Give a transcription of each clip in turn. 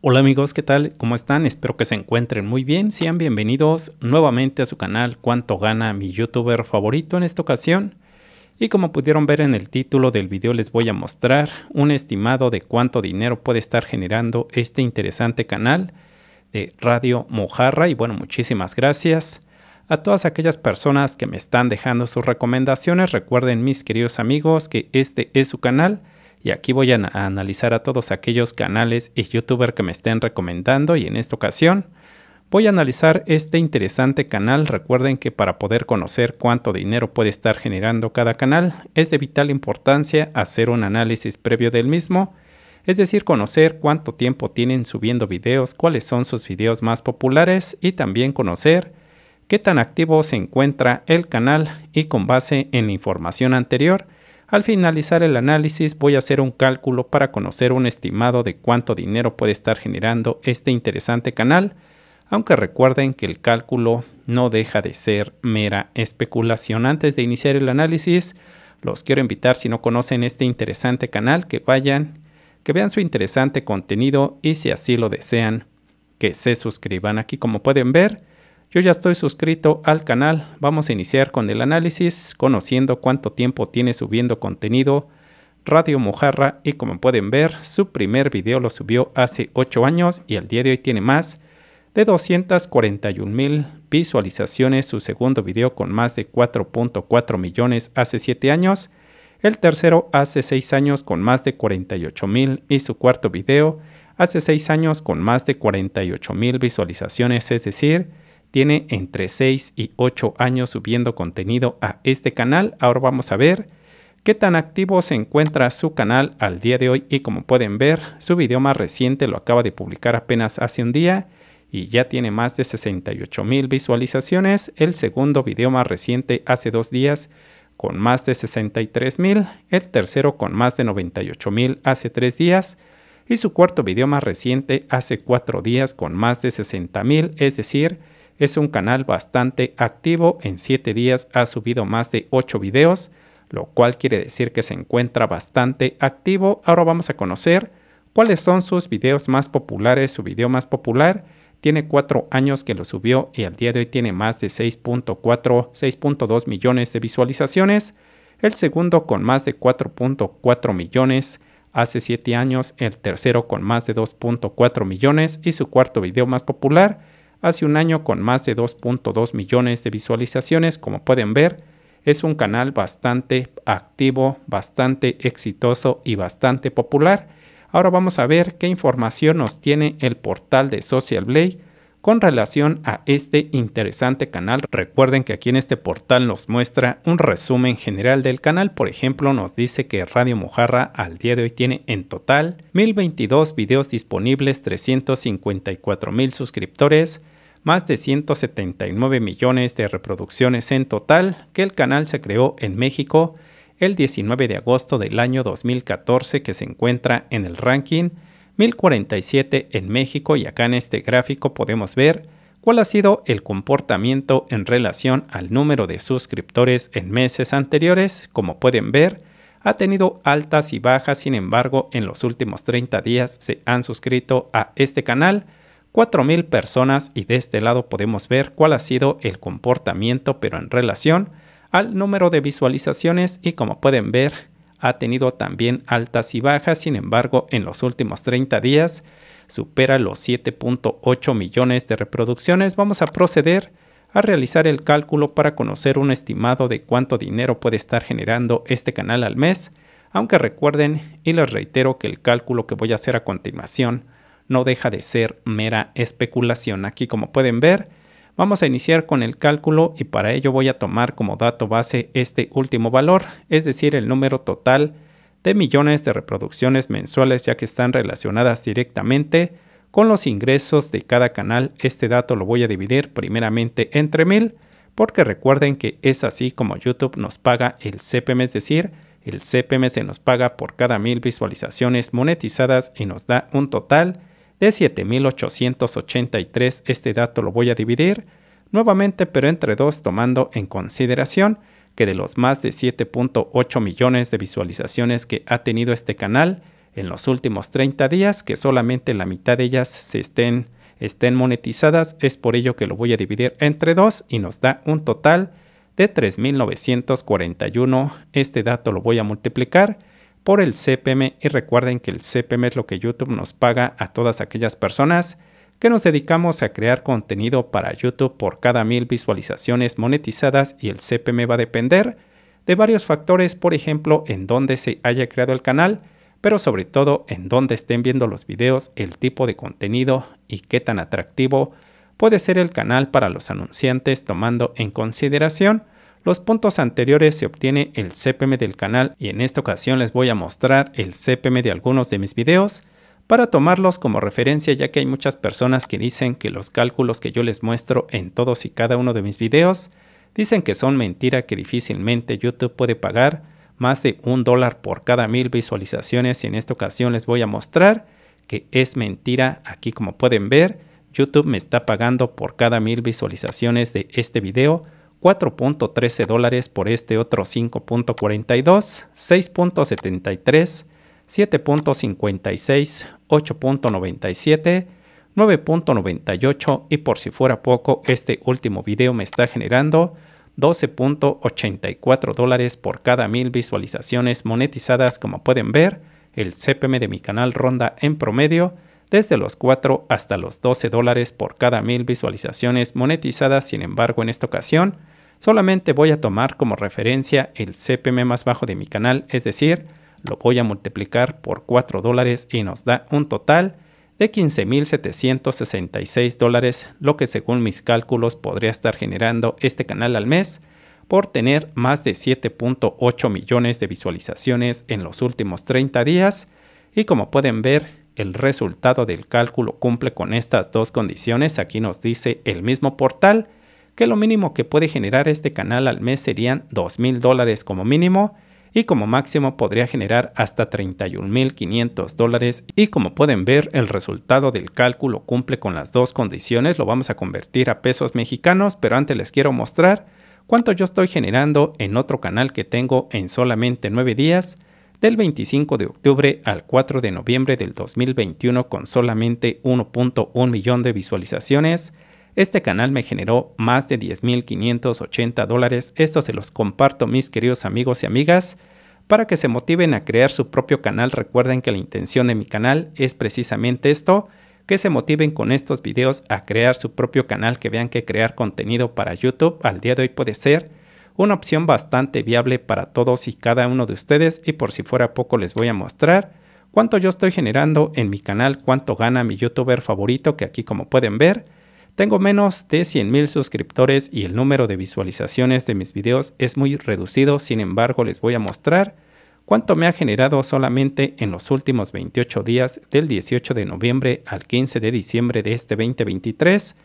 Hola amigos, ¿qué tal? ¿Cómo están? Espero que se encuentren muy bien. Sean bienvenidos nuevamente a su canal Cuánto gana mi youtuber favorito en esta ocasión. Y como pudieron ver en el título del video les voy a mostrar un estimado de cuánto dinero puede estar generando este interesante canal de Radio Mojarra. Y bueno, muchísimas gracias a todas aquellas personas que me están dejando sus recomendaciones. Recuerden mis queridos amigos que este es su canal y aquí voy a, analizar a todos aquellos canales y youtubers que me estén recomendando y en esta ocasión voy a analizar este interesante canal. Recuerden que para poder conocer cuánto dinero puede estar generando cada canal es de vital importancia hacer un análisis previo del mismo es decir, conocer cuánto tiempo tienen subiendo videos, cuáles son sus videos más populares y también conocer qué tan activo se encuentra el canal y con base en la información anterior al finalizar el análisis voy a hacer un cálculo para conocer un estimado de cuánto dinero puede estar generando este interesante canal, aunque recuerden que el cálculo no deja de ser mera especulación. Antes de iniciar el análisis, los quiero invitar si no conocen este interesante canal que vayan, que vean su interesante contenido y si así lo desean, que se suscriban. Aquí como pueden ver, yo ya estoy suscrito al canal, vamos a iniciar con el análisis, conociendo cuánto tiempo tiene subiendo contenido Radio Mojarra y como pueden ver, su primer video lo subió hace 8 años y el día de hoy tiene más de 241 mil visualizaciones, su segundo video con más de 4.4 millones hace 7 años, el tercero hace 6 años con más de 48 mil y su cuarto video hace 6 años con más de 48 mil visualizaciones, es decir, tiene entre 6 y 8 años subiendo contenido a este canal. Ahora vamos a ver qué tan activo se encuentra su canal al día de hoy y como pueden ver, su video más reciente lo acaba de publicar apenas hace un día y ya tiene más de 68 mil visualizaciones. El segundo video más reciente hace dos días con más de 63 mil, el tercero con más de 98 mil hace tres días y su cuarto video más reciente hace cuatro días con más de 60 mil, es decir, es un canal bastante activo, en 7 días ha subido más de 8 videos, lo cual quiere decir que se encuentra bastante activo. Ahora vamos a conocer cuáles son sus videos más populares. Su video más popular tiene 4 años que lo subió y al día de hoy tiene más de 6.4, 6.2 millones de visualizaciones. El segundo con más de 4.4 millones hace 7 años, el tercero con más de 2.4 millones y su cuarto video más popular hace un año con más de 2.2 millones de visualizaciones. Como pueden ver, es un canal bastante activo, bastante exitoso y bastante popular. Ahora vamos a ver qué información nos tiene el portal de Social Blade con relación a este interesante canal. Recuerden que aquí en este portal nos muestra un resumen general del canal. Por ejemplo, nos dice que Radio Mojarra al día de hoy tiene en total 1022 videos disponibles, 354 mil suscriptores, más de 179 millones de reproducciones en total, que el canal se creó en México el 19 de agosto del año 2014 que se encuentra en el ranking 1047 en México y acá en este gráfico podemos ver cuál ha sido el comportamiento en relación al número de suscriptores en meses anteriores. Como pueden ver, ha tenido altas y bajas, sin embargo, en los últimos 30 días se han suscrito a este canal 4.000 personas y de este lado podemos ver cuál ha sido el comportamiento, pero en relación al número de visualizaciones y como pueden ver, ha tenido también altas y bajas, sin embargo, en los últimos 30 días supera los 7.8 millones de reproducciones. Vamos a proceder a realizar el cálculo para conocer un estimado de cuánto dinero puede estar generando este canal al mes, aunque recuerden y les reitero que el cálculo que voy a hacer a continuación no deja de ser mera especulación. Aquí como pueden ver, Vamos a iniciar con el cálculo y para ello voy a tomar como dato base este último valor, es decir, el número total de millones de reproducciones mensuales ya que están relacionadas directamente con los ingresos de cada canal. Este dato lo voy a dividir primeramente entre mil porque recuerden que es así como YouTube nos paga el CPM, es decir, el CPM se nos paga por cada mil visualizaciones monetizadas y nos da un total de 7.883. Este dato lo voy a dividir nuevamente, pero entre dos, tomando en consideración que de los más de 7.8 millones de visualizaciones que ha tenido este canal en los últimos 30 días, que solamente la mitad de ellas se estén, estén monetizadas, es por ello que lo voy a dividir entre dos y nos da un total de 3.941. Este dato lo voy a multiplicar por el CPM y recuerden que el CPM es lo que YouTube nos paga a todas aquellas personas que nos dedicamos a crear contenido para YouTube por cada mil visualizaciones monetizadas y el CPM va a depender de varios factores, por ejemplo, en dónde se haya creado el canal, pero sobre todo en dónde estén viendo los videos, el tipo de contenido y qué tan atractivo puede ser el canal para los anunciantes tomando en consideración los puntos anteriores se obtiene el CPM del canal y en esta ocasión les voy a mostrar el CPM de algunos de mis videos para tomarlos como referencia ya que hay muchas personas que dicen que los cálculos que yo les muestro en todos y cada uno de mis videos dicen que son mentira que difícilmente YouTube puede pagar más de un dólar por cada mil visualizaciones y en esta ocasión les voy a mostrar que es mentira aquí como pueden ver YouTube me está pagando por cada mil visualizaciones de este video 4.13 dólares por este otro 5.42, 6.73, 7.56, 8.97, 9.98 y por si fuera poco, este último video me está generando 12.84 dólares por cada mil visualizaciones monetizadas como pueden ver, el CPM de mi canal ronda en promedio desde los 4 hasta los 12 dólares por cada mil visualizaciones monetizadas. Sin embargo, en esta ocasión, solamente voy a tomar como referencia el CPM más bajo de mi canal, es decir, lo voy a multiplicar por 4 dólares y nos da un total de 15.766 dólares, lo que según mis cálculos podría estar generando este canal al mes por tener más de 7.8 millones de visualizaciones en los últimos 30 días y como pueden ver el resultado del cálculo cumple con estas dos condiciones, aquí nos dice el mismo portal que lo mínimo que puede generar este canal al mes serían 2 mil dólares como mínimo y como máximo podría generar hasta 31.500 dólares y como pueden ver el resultado del cálculo cumple con las dos condiciones, lo vamos a convertir a pesos mexicanos pero antes les quiero mostrar cuánto yo estoy generando en otro canal que tengo en solamente 9 días del 25 de octubre al 4 de noviembre del 2021 con solamente 1.1 millón de visualizaciones, este canal me generó más de 10.580 dólares. Esto se los comparto mis queridos amigos y amigas. Para que se motiven a crear su propio canal, recuerden que la intención de mi canal es precisamente esto, que se motiven con estos videos a crear su propio canal, que vean que crear contenido para YouTube al día de hoy puede ser una opción bastante viable para todos y cada uno de ustedes y por si fuera poco les voy a mostrar cuánto yo estoy generando en mi canal, cuánto gana mi youtuber favorito que aquí como pueden ver tengo menos de 100.000 suscriptores y el número de visualizaciones de mis videos es muy reducido, sin embargo les voy a mostrar cuánto me ha generado solamente en los últimos 28 días del 18 de noviembre al 15 de diciembre de este 2023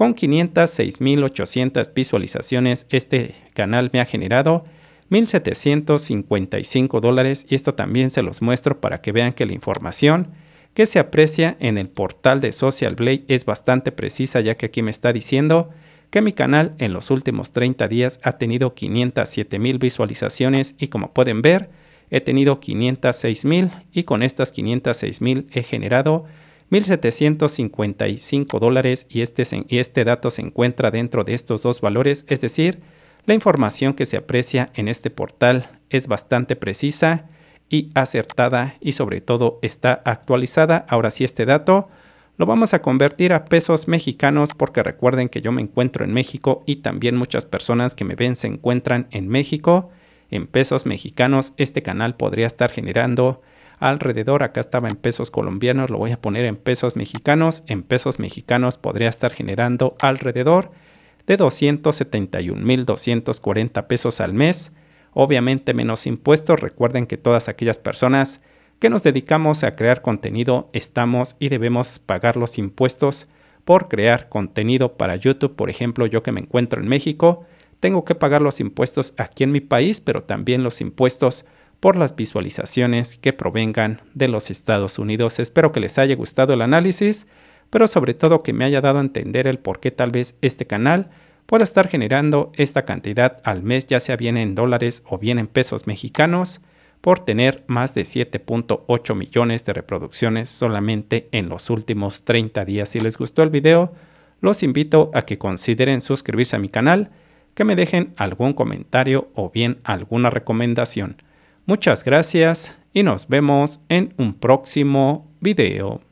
con 506.800 visualizaciones, este canal me ha generado 1.755 dólares y esto también se los muestro para que vean que la información que se aprecia en el portal de Social Blade es bastante precisa ya que aquí me está diciendo que mi canal en los últimos 30 días ha tenido 507,000 visualizaciones y como pueden ver he tenido 506,000 y con estas 506,000 he generado 1.755 y este, y este dato se encuentra dentro de estos dos valores, es decir, la información que se aprecia en este portal es bastante precisa y acertada y sobre todo está actualizada. Ahora sí este dato lo vamos a convertir a pesos mexicanos porque recuerden que yo me encuentro en México y también muchas personas que me ven se encuentran en México. En pesos mexicanos este canal podría estar generando alrededor. Acá estaba en pesos colombianos, lo voy a poner en pesos mexicanos. En pesos mexicanos podría estar generando alrededor de 271.240 pesos al mes. Obviamente menos impuestos. Recuerden que todas aquellas personas que nos dedicamos a crear contenido estamos y debemos pagar los impuestos por crear contenido para YouTube. Por ejemplo, yo que me encuentro en México, tengo que pagar los impuestos aquí en mi país, pero también los impuestos por las visualizaciones que provengan de los Estados Unidos. Espero que les haya gustado el análisis, pero sobre todo que me haya dado a entender el por qué tal vez este canal pueda estar generando esta cantidad al mes, ya sea bien en dólares o bien en pesos mexicanos, por tener más de 7.8 millones de reproducciones solamente en los últimos 30 días. Si les gustó el video, los invito a que consideren suscribirse a mi canal, que me dejen algún comentario o bien alguna recomendación. Muchas gracias y nos vemos en un próximo video.